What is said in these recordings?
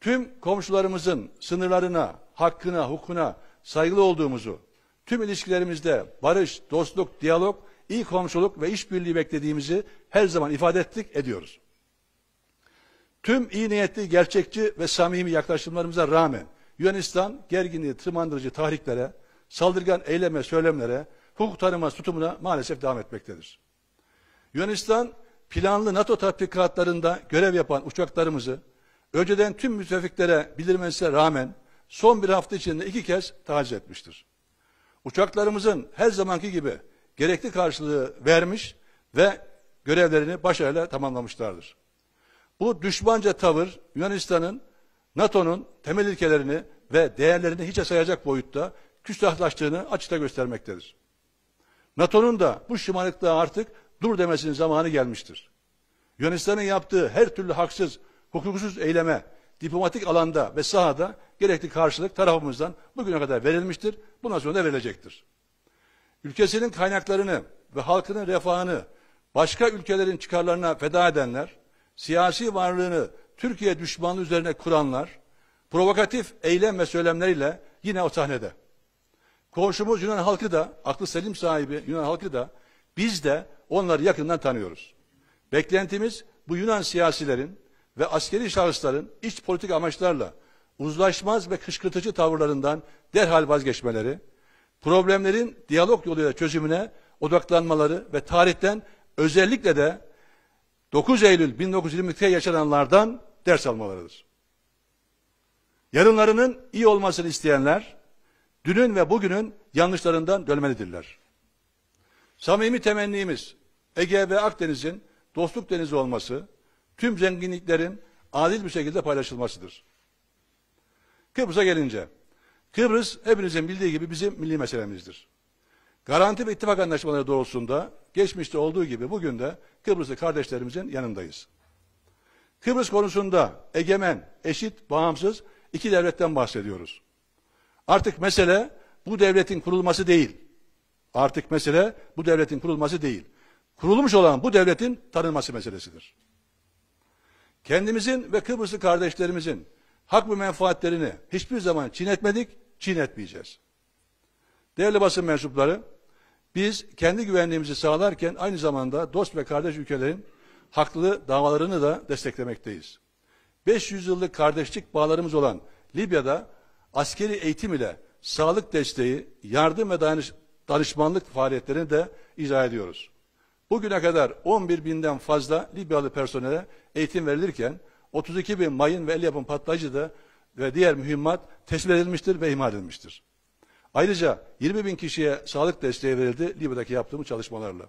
tüm komşularımızın sınırlarına, hakkına, hukukuna saygılı olduğumuzu, tüm ilişkilerimizde barış, dostluk, diyalog, iyi komşuluk ve işbirliği beklediğimizi her zaman ifade ettik, ediyoruz. Tüm iyi niyetli, gerçekçi ve samimi yaklaşımlarımıza rağmen Yunanistan gerginliği tırmandırıcı tahriklere, saldırgan eyleme, söylemlere, hukuk tanıma tutumuna maalesef devam etmektedir. Yunanistan planlı NATO tatbikatlarında görev yapan uçaklarımızı Önceden tüm müttefiklere bildirmesine rağmen son bir hafta içinde iki kez taciz etmiştir. Uçaklarımızın her zamanki gibi gerekli karşılığı vermiş ve görevlerini başarıyla tamamlamışlardır. Bu düşmanca tavır Yunanistan'ın, NATO'nun temel ilkelerini ve değerlerini hiçe sayacak boyutta küstahlaştığını açıkta göstermektedir. NATO'nun da bu şımarıklığa artık dur demesinin zamanı gelmiştir. Yunanistan'ın yaptığı her türlü haksız hukuksuz eyleme, diplomatik alanda ve sahada gerekli karşılık tarafımızdan bugüne kadar verilmiştir. Bundan sonra da verilecektir. Ülkesinin kaynaklarını ve halkının refahını başka ülkelerin çıkarlarına feda edenler, siyasi varlığını Türkiye düşmanlığı üzerine kuranlar, provokatif eylem ve söylemleriyle yine o sahnede. Komşumuz Yunan halkı da, aklı selim sahibi Yunan halkı da, biz de onları yakından tanıyoruz. Beklentimiz bu Yunan siyasilerin ve askeri şahısların iç politik amaçlarla uzlaşmaz ve kışkırtıcı tavırlarından derhal vazgeçmeleri, problemlerin diyalog yoluyla çözümüne odaklanmaları ve tarihten özellikle de 9 Eylül 1922'de yaşananlardan ders almalarıdır. Yarınlarının iyi olmasını isteyenler, dünün ve bugünün yanlışlarından dönmelidirler. Samimi temennimiz Ege ve Akdeniz'in dostluk denizi olması, tüm zenginliklerin adil bir şekilde paylaşılmasıdır. Kıbrıs'a gelince, Kıbrıs hepinizin bildiği gibi bizim milli meselemizdir. Garanti ve ittifak anlaşmaları doğrultusunda geçmişte olduğu gibi bugün de Kıbrıslı kardeşlerimizin yanındayız. Kıbrıs konusunda egemen, eşit, bağımsız iki devletten bahsediyoruz. Artık mesele bu devletin kurulması değil. Artık mesele bu devletin kurulması değil. Kurulmuş olan bu devletin tanınması meselesidir. Kendimizin ve Kıbrıslı kardeşlerimizin hak ve menfaatlerini hiçbir zaman çiğnetmedik, çiğnetmeyeceğiz. Değerli basın mensupları, biz kendi güvenliğimizi sağlarken aynı zamanda dost ve kardeş ülkelerin haklı davalarını da desteklemekteyiz. 500 yıllık kardeşlik bağlarımız olan Libya'da askeri eğitim ile sağlık desteği, yardım ve danış, danışmanlık faaliyetlerini de izah ediyoruz. Bugüne kadar 11 binden fazla Libyalı personele eğitim verilirken 32 bin mayın ve el yapım patlayıcı da ve diğer mühimmat teslim edilmiştir ve imha edilmiştir. Ayrıca 20 bin kişiye sağlık desteği verildi Libya'daki yaptığımız çalışmalarla.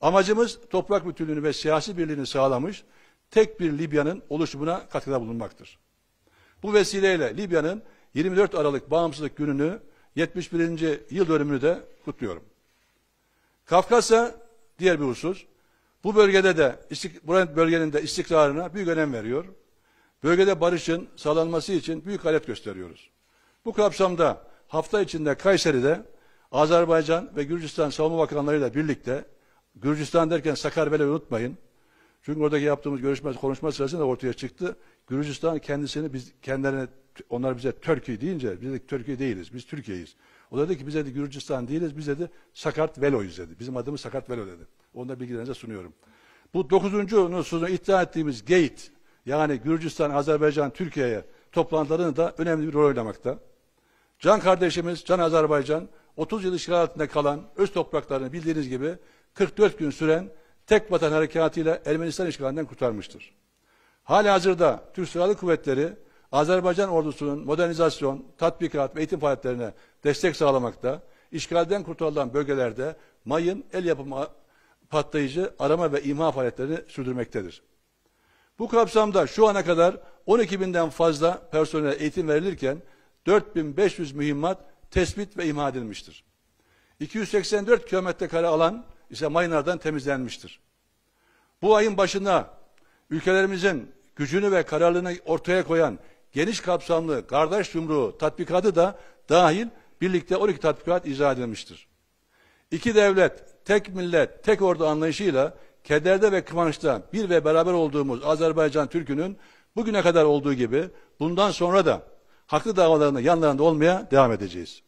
Amacımız toprak bütünlüğünü ve siyasi birliğini sağlamış tek bir Libya'nın oluşumuna katkıda bulunmaktır. Bu vesileyle Libya'nın 24 Aralık Bağımsızlık Günü'nü 71. yıl dönümünü de kutluyorum. Kafkasya Diğer bir husus, bu bölgede de, bu bölgenin de istikrarına büyük önem veriyor. Bölgede barışın sağlanması için büyük gayret gösteriyoruz. Bu kapsamda hafta içinde Kayseri'de Azerbaycan ve Gürcistan Savunma Bakanları ile birlikte, Gürcistan derken Sakarya unutmayın, çünkü oradaki yaptığımız görüşme, konuşma sırasında ortaya çıktı. Gürcistan kendisini biz kendilerine onlar bize Türkiye deyince biz de Türkiye değiliz. Biz Türkiye'yiz. O dedi ki bize de Gürcistan değiliz. Biz de Sakart Velo'yuz dedi. Bizim adımız Sakart Velo dedi. Onu da bilgilerinize sunuyorum. Bu dokuzuncu unsurunu iddia ettiğimiz gate yani Gürcistan, Azerbaycan, Türkiye'ye toplantılarını da önemli bir rol oynamakta. Can kardeşimiz Can Azerbaycan 30 yıl işgal altında kalan öz topraklarını bildiğiniz gibi 44 gün süren tek vatan harekatıyla Ermenistan işgalinden kurtarmıştır. Hala hazırda Türk Silahlı Kuvvetleri Azerbaycan ordusunun modernizasyon, tatbikat ve eğitim faaliyetlerine destek sağlamakta, işgalden kurtarılan bölgelerde mayın, el yapımı patlayıcı arama ve imha faaliyetlerini sürdürmektedir. Bu kapsamda şu ana kadar 12 binden fazla personel eğitim verilirken 4500 mühimmat tespit ve imha edilmiştir. 284 kilometre kare alan ise mayınlardan temizlenmiştir. Bu ayın başında ülkelerimizin gücünü ve kararlılığını ortaya koyan geniş kapsamlı kardeş yumruğu tatbikatı da dahil birlikte 12 tatbikat izah edilmiştir. İki devlet, tek millet, tek ordu anlayışıyla kederde ve kıvançta bir ve beraber olduğumuz Azerbaycan Türk'ünün bugüne kadar olduğu gibi bundan sonra da haklı davalarını yanlarında olmaya devam edeceğiz.